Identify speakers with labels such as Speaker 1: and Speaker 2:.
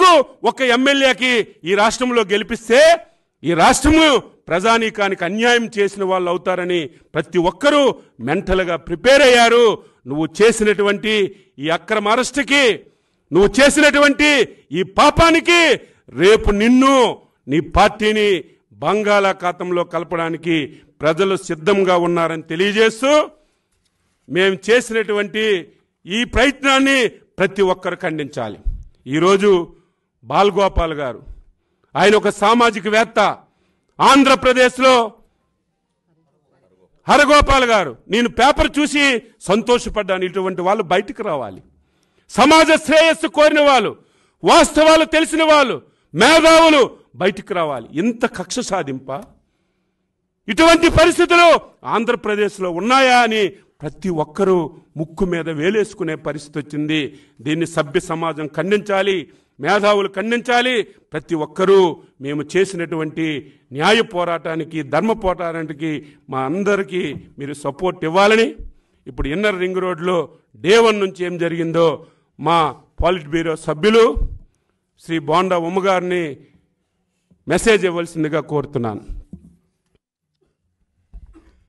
Speaker 1: పార్టీకు ఒక ఎమ్మెల్యేకి ఈ రాష్ట్రంలో గెలిపిస్తే ఈ రాష్ట్రము ప్రజానీకానికి అన్యాయం చేసిన వాళ్ళు అవుతారని ప్రతి ఒక్కరూ మెంటల్గా ప్రిపేర్ అయ్యారు నువ్వు చేసినటువంటి ఈ అక్రమ అరెస్ట్కి నువ్వు చేసినటువంటి ఈ పాపానికి రేపు నిన్ను నీ పార్టీని బంగాళాఖాతంలో కలపడానికి ప్రజలు సిద్ధంగా ఉన్నారని తెలియజేస్తూ మేము చేసినటువంటి ఈ ప్రయత్నాన్ని ప్రతి ఒక్కరు ఖండించాలి ఈరోజు బాల్గోపాల్ గారు ఆయన ఒక సామాజికవేత్త ఆంధ్రప్రదేశ్లో హరగోపాల్ గారు నేను పేపర్ చూసి సంతోషపడ్డాను ఇటువంటి వాళ్ళు బయటకు రావాలి సమాజ శ్రేయస్సు కోరిన వాళ్ళు వాస్తవాలు తెలిసిన వాళ్ళు మేధావులు బయటికి రావాలి ఇంత కక్ష సాధింప ఇటువంటి పరిస్థితులు ఆంధ్రప్రదేశ్లో ఉన్నాయా అని ప్రతి ఒక్కరూ ముక్కు మీద వేలేసుకునే పరిస్థితి వచ్చింది దీన్ని సభ్య సమాజం ఖండించాలి మేధావులు ఖండించాలి ప్రతి ఒక్కరూ మేము చేసినటువంటి న్యాయ పోరాటానికి ధర్మ పోరాటానికి మా అందరికీ మీరు సపోర్ట్ ఇవ్వాలని ఇప్పుడు ఇన్నర్ రింగ్ రోడ్లో డే వన్ నుంచి ఏం జరిగిందో మా పాలిట్ బ్యూరో సభ్యులు శ్రీ బోండా ఉమ్మగారిని మెసేజ్ ఇవ్వాల్సిందిగా కోరుతున్నాను